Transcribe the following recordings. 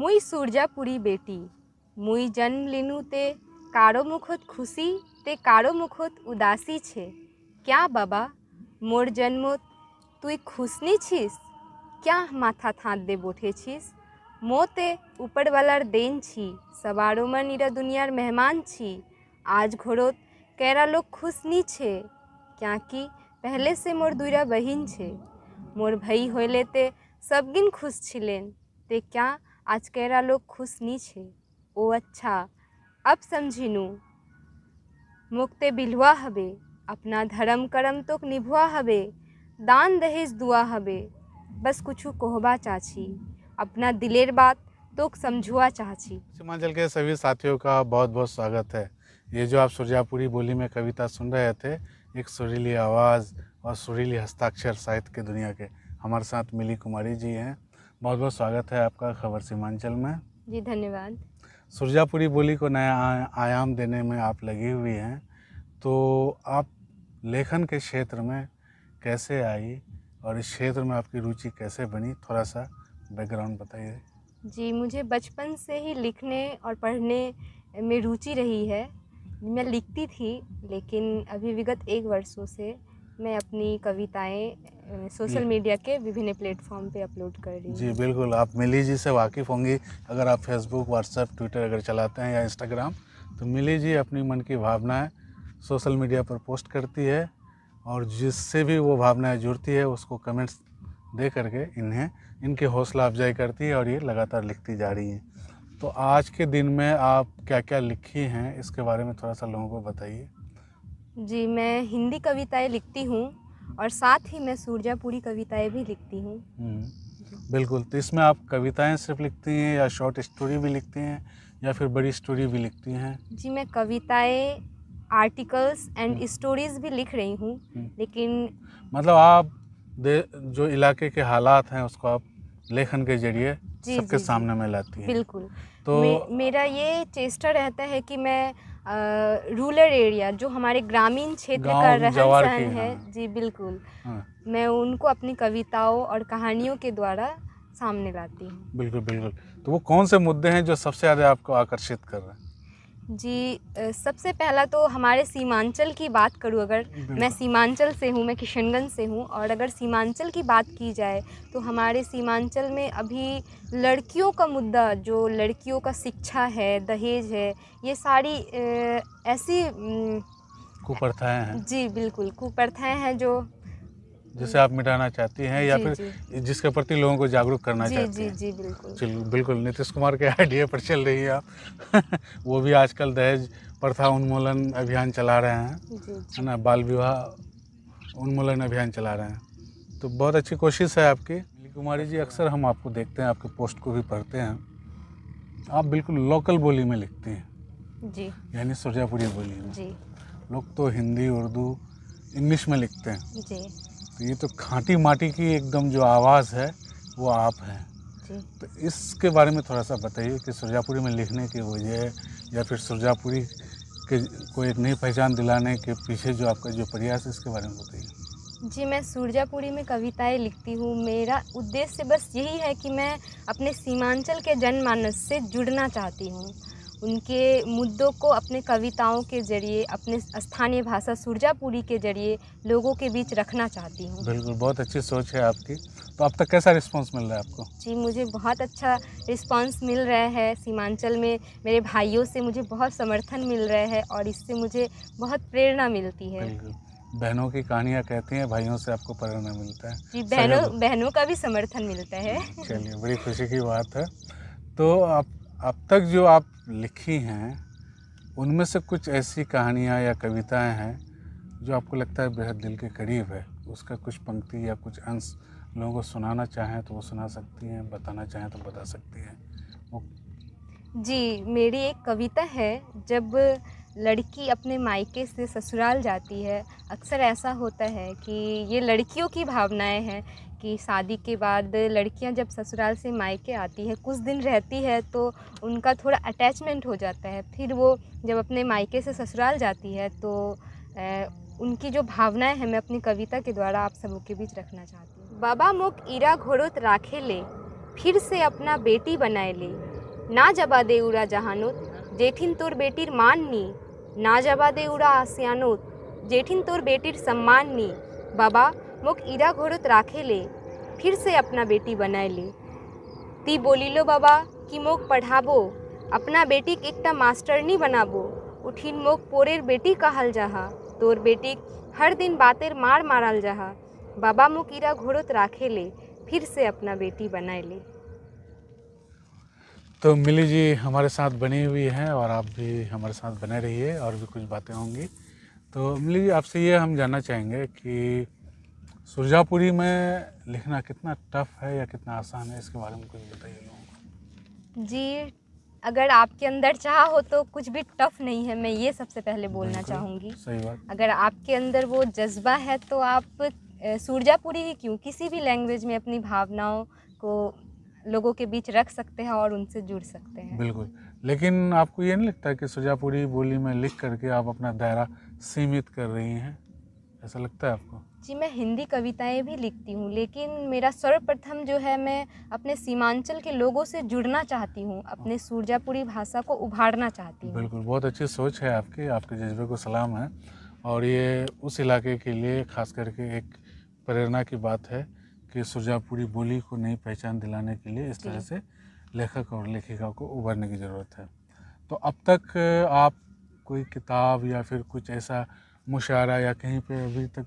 মুই সূর্যাপুরি বেটি মুই জন্ম লিনুতে কারো মুখত খুশি তে কারো মুখত উদাসি ছে ক্যা বাবা মোর জন্মত তুই খুশনি ছিস ক্যা মাথা থাঁতে বঠেছিস মোতে উপরওয়ালার দেন ছি সবারো নিরা দুনিয়ার মেহমান ছি আজ ঘোরত কেরা লোক খুশনি ছে কি পহলে সে মোর দুইরা বহিন ছে মোর ভাই হইলেতে সবগিন খুশ ছিলেন তে ক্যা आज लोग खुश नहीं छे ओ अच्छा अब समझी नू मुक्ते बिलवा हबे अपना धर्म करम तो निभुआ हबे दान दहेज दुआ हबे बस कुछ कोहबा चाची अपना दिलेर बात तो समझुआ चाची सीमांचल के सभी साथियों का बहुत बहुत स्वागत है ये जो आप सुरजापुरी बोली में कविता सुन रहे थे एक सुरीली आवाज़ और सुरीली हस्ताक्षर साहित्य के दुनिया के हमारे साथ मिली कुमारी जी हैं बहुत बहुत स्वागत है आपका खबर सीमांचल में जी धन्यवाद सुरजापुरी बोली को नया आयाम देने में आप लगी हुई हैं तो आप लेखन के क्षेत्र में कैसे आई और इस क्षेत्र में आपकी रुचि कैसे बनी थोड़ा सा बैकग्राउंड बताइए जी मुझे बचपन से ही लिखने और पढ़ने में रुचि रही है मैं लिखती थी लेकिन अभी विगत एक वर्षों से मैं अपनी कविताएं सोशल मीडिया के विभिन्न प्लेटफॉर्म पे अपलोड कर रही जी बिल्कुल आप मिली जी से वाकिफ़ होंगी अगर आप फेसबुक व्हाट्सएप ट्विटर अगर चलाते हैं या इंस्टाग्राम तो मिली जी अपनी मन की भावनाएँ सोशल मीडिया पर पोस्ट करती है और जिससे भी वो भावनाएँ जुड़ती है उसको कमेंट्स दे करके इन्हें इनके हौसला अफजाई करती है और ये लगातार लिखती जा रही है तो आज के दिन में आप क्या क्या लिखी हैं इसके बारे में थोड़ा सा लोगों को बताइए जी मैं हिंदी कविताएं लिखती हूँ और साथ ही मैं सूर्जापुरी कविताएं भी लिखती हूँ हम्म, बिल्कुल तो इसमें आप कविताएं सिर्फ लिखती हैं या शॉर्ट स्टोरी भी लिखती हैं या फिर बड़ी स्टोरी भी लिखती हैं जी मैं कविताएं आर्टिकल्स एंड हम्म। स्टोरीज भी लिख रही हूँ हम्म। लेकिन मतलब आप जो इलाके के हालात हैं उसको आप लेखन के जरिए सबके सामने में लाती हैं बिल्कुल तो मे, मेरा ये चेष्टा रहता है कि मैं रूरल एरिया जो हमारे ग्रामीण क्षेत्र का रहन सहन है हाँ। जी बिल्कुल हाँ। मैं उनको अपनी कविताओं और कहानियों के द्वारा सामने लाती हूँ बिल्कुल बिल्कुल तो वो कौन से मुद्दे हैं जो सबसे ज़्यादा आपको आकर्षित कर रहे हैं जी सबसे पहला तो हमारे सीमांचल की बात करूँ अगर मैं सीमांचल से हूँ मैं किशनगंज से हूँ और अगर सीमांचल की बात की जाए तो हमारे सीमांचल में अभी लड़कियों का मुद्दा जो लड़कियों का शिक्षा है दहेज है ये सारी ऐसी कुप्रथाएँ हैं जी बिल्कुल कुप्रथाएँ हैं जो जिसे आप मिटाना चाहती हैं या फिर जिसके प्रति लोगों को जागरूक करना चाहती हैं जी बिल्कुल बिल्कुल नीतीश कुमार के आइडिया पर चल रही है आप वो भी आजकल दहेज प्रथा उन्मूलन अभियान चला रहे हैं है ना बाल विवाह उन्मूलन अभियान चला रहे हैं तो बहुत अच्छी कोशिश है आपकी कुमारी जी अक्सर हम आपको देखते हैं आपके पोस्ट को भी पढ़ते हैं आप बिल्कुल लोकल बोली में लिखते हैं जी यानी सुरजापुरी बोली में जी लोग तो हिंदी उर्दू इंग्लिश में लिखते हैं जी तो ये तो खांटी माटी की एकदम जो आवाज़ है वो आप हैं तो इसके बारे में थोड़ा सा बताइए कि सुरजापुरी में लिखने की वजह या फिर सुरजापुरी के को एक नई पहचान दिलाने के पीछे जो आपका जो प्रयास है इसके बारे में बताइए जी मैं सुरजापुरी में कविताएं लिखती हूँ मेरा उद्देश्य बस यही है कि मैं अपने सीमांचल के जनमानस से जुड़ना चाहती हूँ उनके मुद्दों को अपने कविताओं के ज़रिए अपने स्थानीय भाषा सुरजापुरी के ज़रिए लोगों के बीच रखना चाहती हूँ बिल्कुल बहुत अच्छी सोच है आपकी तो अब तक कैसा रिस्पांस मिल रहा है आपको जी मुझे बहुत अच्छा रिस्पांस मिल रहा है सीमांचल में मेरे भाइयों से मुझे बहुत समर्थन मिल रहा है और इससे मुझे बहुत प्रेरणा मिलती है बहनों की कहानियाँ कहती हैं भाइयों से आपको प्रेरणा मिलता है जी बहनों बहनों का भी समर्थन मिलता है चलिए बड़ी खुशी की बात है तो आप अब तक जो आप लिखी हैं उनमें से कुछ ऐसी कहानियाँ या कविताएँ हैं जो आपको लगता है बेहद दिल के करीब है उसका कुछ पंक्ति या कुछ अंश लोगों को सुनाना चाहें तो वो सुना सकती हैं बताना चाहें तो बता सकती हैं वो जी मेरी एक कविता है जब लड़की अपने मायके से ससुराल जाती है अक्सर ऐसा होता है कि ये लड़कियों की भावनाएं हैं कि शादी के बाद लड़कियां जब ससुराल से मायके आती हैं कुछ दिन रहती है तो उनका थोड़ा अटैचमेंट हो जाता है फिर वो जब अपने मायके से ससुराल जाती है तो उनकी जो भावनाएं हैं मैं अपनी कविता के द्वारा आप सबों के बीच रखना चाहती हूँ बाबा मुख ईरा घोड़ोत राखे ले फिर से अपना बेटी बनाए ले ना जबा दे उड़ा जहानोत जेठिन तोर बेटीर मान नी ना जबा दे उड़ा आसियानोत जेठिन तोर बेटीर सम्मान नी बाबा मुख ईरा घोरत राखे ले फिर से अपना बेटी बनाए ले ती बोली लो बाबा कि मोक पढ़ाबो अपना एक मास्टर मास्टरनी बनाबो उठिन मोक पोरेर बेटी कहाल जाहा तोर बेटी हर दिन बातेर मार मारल जाहा बाबा मुख ईरा घोरत राखे ले फिर से अपना बेटी बनाए ले तो मिली जी हमारे साथ बनी हुई हैं और आप भी हमारे साथ बने रहिए और भी कुछ बातें होंगी तो मिली जी आपसे ये हम जानना चाहेंगे कि सुरजापुरी में लिखना कितना टफ है या कितना आसान है इसके बारे में कुछ बताइए लोगों को जी अगर आपके अंदर चाह हो तो कुछ भी टफ नहीं है मैं ये सबसे पहले बोलना चाहूँगी सही बात अगर आपके अंदर वो जज्बा है तो आप सुरजापुरी ही क्यों किसी भी लैंग्वेज में अपनी भावनाओं को लोगों के बीच रख सकते हैं और उनसे जुड़ सकते हैं बिल्कुल लेकिन आपको ये नहीं लगता कि सुरजापुरी बोली में लिख करके आप अपना दायरा सीमित कर रही हैं ऐसा लगता है आपको जी मैं हिंदी कविताएं भी लिखती हूँ लेकिन मेरा सर्वप्रथम जो है मैं अपने सीमांचल के लोगों से जुड़ना चाहती हूँ अपने हाँ। सूरजापुरी भाषा को उभारना चाहती हूँ बिल्कुल बहुत अच्छी सोच है आपकी आपके जज्बे को सलाम है और ये उस इलाके के लिए खास करके एक प्रेरणा की बात है कि सुरजापुरी बोली को नई पहचान दिलाने के लिए इस तरह से लेखक और लेखिका को उभरने की ज़रूरत है तो अब तक आप कोई किताब या फिर कुछ ऐसा मुशारा या कहीं पे अभी तक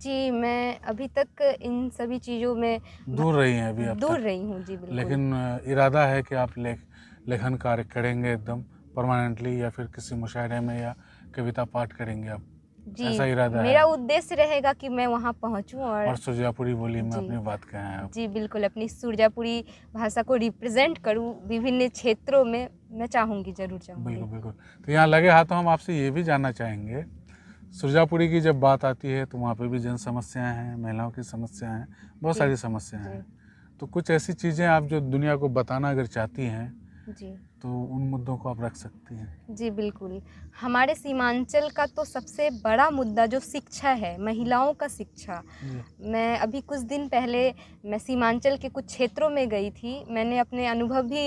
जी मैं अभी तक इन सभी चीज़ों में दूर रही हैं अभी आप दूर रही हूँ जी बिल्कुल लेकिन इरादा है कि आप लेख लेखन कार्य करेंगे एकदम परमानेंटली या फिर किसी मुशायरे में या कविता पाठ करेंगे आप जी ऐसा इरादा मेरा उद्देश्य रहेगा कि मैं वहाँ पहुँचूँ और, और सुरजापुरी बोली में अपनी बात कहें आप जी बिल्कुल अपनी सुरजापुरी भाषा को रिप्रेजेंट करूँ विभिन्न क्षेत्रों में मैं चाहूँगी जरूर चाहूँगी बिल्कुल बिल्कुल तो यहाँ लगे हाथों हम आपसे ये भी जानना चाहेंगे सुरजापुरी की जब बात आती है तो वहाँ पे भी जन समस्याएं हैं महिलाओं की समस्याएं हैं बहुत सारी समस्याएं हैं तो कुछ ऐसी चीज़ें आप जो दुनिया को बताना अगर चाहती हैं तो उन मुद्दों को आप रख सकती हैं जी बिल्कुल हमारे सीमांचल का तो सबसे बड़ा मुद्दा जो शिक्षा है महिलाओं का शिक्षा मैं अभी कुछ दिन पहले मैं सीमांचल के कुछ क्षेत्रों में गई थी मैंने अपने अनुभव भी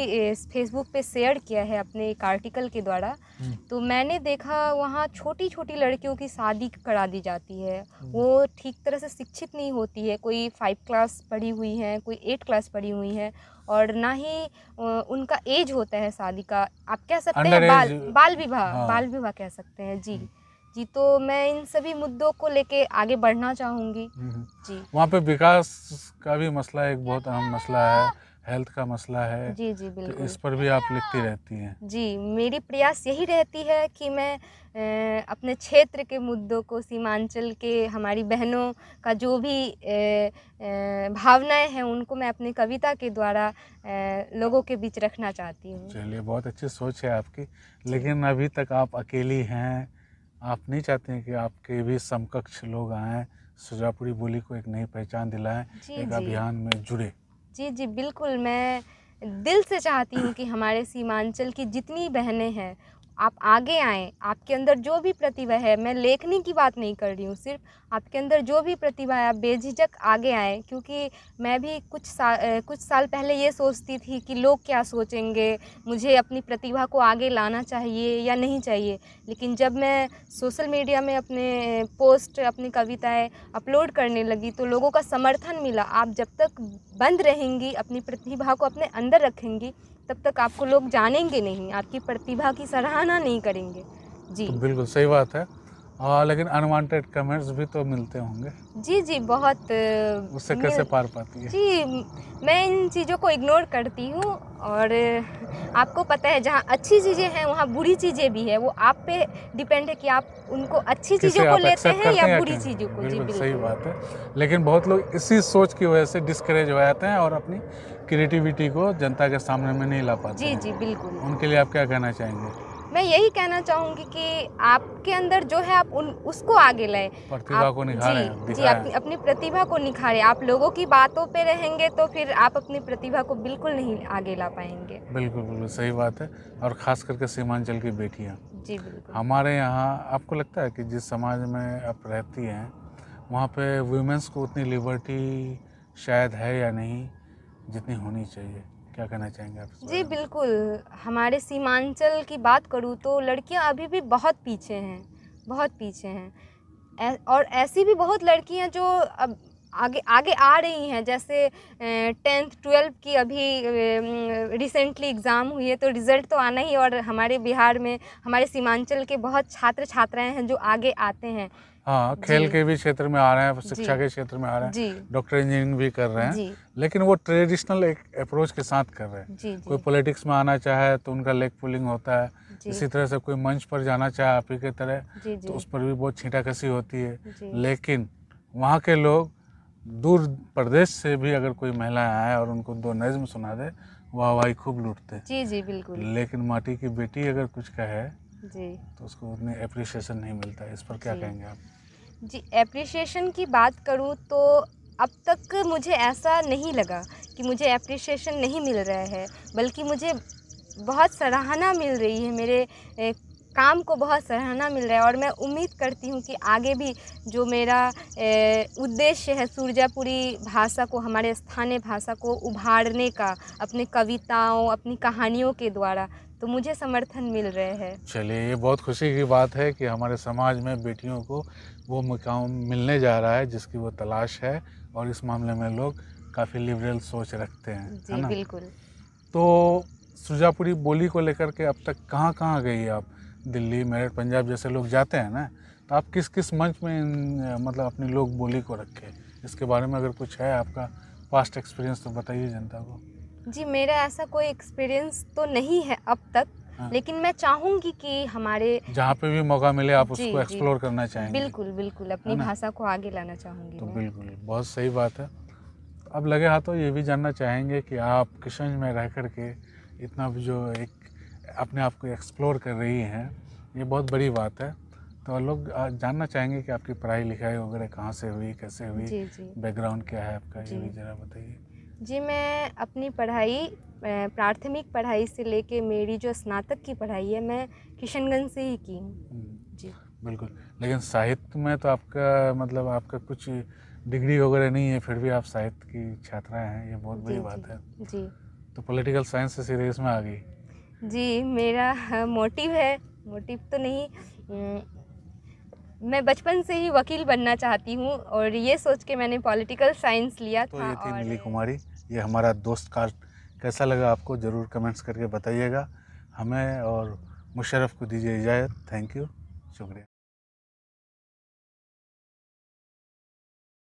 फेसबुक पे शेयर किया है अपने एक आर्टिकल के द्वारा हम्म। तो मैंने देखा वहाँ छोटी छोटी लड़कियों की शादी करा दी जाती है हम्म। वो ठीक तरह से शिक्षित नहीं होती है कोई फाइव क्लास पढ़ी हुई है कोई एट क्लास पढ़ी हुई है और ना ही उनका एज होता है शादी शादी का आप कह सकते हैं बाल बाल विवाह हाँ। बाल विवाह हाँ। कह सकते हैं जी हम्म। जी तो मैं इन सभी मुद्दों को लेके आगे बढ़ना चाहूंगी हम्म। जी वहाँ पे विकास का भी मसला एक बहुत अहम मसला है हेल्थ का मसला है जी जी तो बिल्कुल तो इस पर भी आप लिखती रहती हैं जी मेरी प्रयास यही रहती है कि मैं अपने क्षेत्र के मुद्दों को सीमांचल के हमारी बहनों का जो भी भावनाएं हैं उनको मैं अपनी कविता के द्वारा लोगों के बीच रखना चाहती हूँ चलिए बहुत अच्छी सोच है आपकी लेकिन अभी तक आप अकेली हैं आप नहीं चाहते हैं कि आपके भी समकक्ष लोग आएँ सुजापुरी बोली को एक नई पहचान दिलाएं एक अभियान में जुड़े जी जी बिल्कुल मैं दिल से चाहती हूँ कि हमारे सीमांचल की जितनी बहनें हैं आप आगे आएँ आपके अंदर जो भी प्रतिभा है मैं लेखनी की बात नहीं कर रही हूँ सिर्फ आपके अंदर जो भी प्रतिभा है आप बेझिझक आगे आएँ क्योंकि मैं भी कुछ सा कुछ साल पहले ये सोचती थी कि लोग क्या सोचेंगे मुझे अपनी प्रतिभा को आगे लाना चाहिए या नहीं चाहिए लेकिन जब मैं सोशल मीडिया में अपने पोस्ट अपनी कविताएं अपलोड करने लगी तो लोगों का समर्थन मिला आप जब तक बंद रहेंगी अपनी प्रतिभा को अपने अंदर रखेंगी तब तक आपको लोग जानेंगे नहीं आपकी प्रतिभा की सराहना नहीं करेंगे जी तो बिल्कुल सही बात है और हाँ, लेकिन अनवांटेड कमेंट्स भी तो मिलते होंगे जी जी बहुत उससे कैसे पार पाती है जी मैं इन चीज़ों को इग्नोर करती हूँ और आपको पता है जहाँ अच्छी चीज़ें हैं वहाँ बुरी चीज़ें भी है वो आप पे डिपेंड है कि आप उनको अच्छी चीज़ों को लेते हैं या बुरी चीज़ों को बिल्कुल सही बात है लेकिन बहुत लोग इसी सोच की वजह से डिस्करेज हो जाते हैं और अपनी क्रिएटिविटी को जनता के सामने में नहीं ला पाते जी जी बिल्कुल उनके लिए आप क्या कहना चाहेंगे मैं यही कहना चाहूँगी कि आपके अंदर जो है आप उन उसको आगे लाए प्रतिभा को निखारें जी, जी आप, अपनी प्रतिभा को निखारें आप लोगों की बातों पे रहेंगे तो फिर आप अपनी प्रतिभा को बिल्कुल नहीं आगे ला पाएंगे बिल्कुल बिल्कुल सही बात है और ख़ास करके सीमांचल की बेटियाँ जी बिल्कुल हमारे यहाँ आपको लगता है कि जिस समाज में आप रहती हैं वहाँ पे वुमेंस को उतनी लिबर्टी शायद है या नहीं जितनी होनी चाहिए क्या कहना चाहेंगे आप जी बिल्कुल हमारे सीमांचल की बात करूँ तो लड़कियाँ अभी भी बहुत पीछे हैं बहुत पीछे हैं और ऐसी भी बहुत लड़कियाँ जो अब आगे आगे आ रही हैं जैसे टेंथ ट्वेल्थ की अभी रिसेंटली एग्ज़ाम हुई है तो रिज़ल्ट तो आना ही और हमारे बिहार में हमारे सीमांचल के बहुत छात्र छात्राएं हैं जो आगे आते हैं हाँ खेल के भी क्षेत्र में आ रहे हैं शिक्षा के क्षेत्र में आ रहे हैं डॉक्टर इंजीनियरिंग भी कर रहे हैं लेकिन वो ट्रेडिशनल एक अप्रोच के साथ कर रहे हैं कोई पॉलिटिक्स में आना चाहे तो उनका लेग पुलिंग होता है इसी तरह से कोई मंच पर जाना चाहे आप ही की तरह तो उस पर भी बहुत छीटा कसी होती है लेकिन वहाँ के लोग दूर प्रदेश से भी अगर कोई महिलाएं आए और उनको दो नज्म सुना दे वाह वाह खूब लूटते जी जी बिल्कुल लेकिन माटी की बेटी अगर कुछ कहे जी तो उसको उतनी अप्रिसिएशन नहीं मिलता इस पर क्या कहेंगे आप जी एप्रिसिएशन की बात करूँ तो अब तक मुझे ऐसा नहीं लगा कि मुझे एप्रिसिएशन नहीं मिल रहा है बल्कि मुझे बहुत सराहना मिल रही है मेरे काम को बहुत सराहना मिल रहा है और मैं उम्मीद करती हूँ कि आगे भी जो मेरा उद्देश्य है सूरजापुरी भाषा को हमारे स्थानीय भाषा को उभारने का अपनी कविताओं अपनी कहानियों के द्वारा तो मुझे समर्थन मिल रहे हैं चलिए ये बहुत खुशी की बात है कि हमारे समाज में बेटियों को वो मुकाम मिलने जा रहा है जिसकी वो तलाश है और इस मामले में लोग काफ़ी लिबरल सोच रखते हैं जी है ना? बिल्कुल तो सुजापुरी बोली को लेकर के अब तक कहाँ कहाँ गई आप दिल्ली मेरठ पंजाब जैसे लोग जाते हैं ना तो आप किस किस मंच में इन, मतलब अपनी लोग बोली को रखे इसके बारे में अगर कुछ है आपका पास्ट एक्सपीरियंस तो बताइए जनता को जी मेरा ऐसा कोई एक्सपीरियंस तो नहीं है अब तक हाँ। लेकिन मैं चाहूंगी कि हमारे जहाँ पे भी मौका मिले आप उसको एक्सप्लोर करना चाहेंगे बिल्कुल बिल्कुल अपनी भाषा को आगे लाना चाहूंगी तो बिल्कुल बहुत सही बात है अब लगे हाथों ये भी जानना चाहेंगे कि आप किशन में रह कर के इतना जो एक अपने आप को एक्सप्लोर कर रही हैं ये बहुत बड़ी बात है तो लोग जानना चाहेंगे कि आपकी पढ़ाई लिखाई वगैरह कहाँ से हुई कैसे हुई बैकग्राउंड क्या है आपका ये भी ज़रा बताइए जी मैं अपनी पढ़ाई प्राथमिक पढ़ाई से लेके मेरी जो स्नातक की पढ़ाई है मैं किशनगंज से ही की हूँ हम्म। जी बिल्कुल लेकिन साहित्य में तो आपका मतलब आपका कुछ डिग्री वगैरह नहीं है फिर भी आप साहित्य की छात्रा हैं ये बहुत बड़ी बात है जी तो पॉलिटिकल साइंस से सीधे इसमें आ गई जी मेरा मोटिव है मोटिव तो नहीं मैं बचपन से ही वकील बनना चाहती हूँ और ये सोच के मैंने पॉलिटिकल साइंस लिया तो था ये थी नीली कुमारी ये हमारा दोस्त कार्ड कैसा लगा आपको ज़रूर कमेंट्स करके बताइएगा हमें और मुशरफ को दीजिए इजाज़त थैंक यू शुक्रिया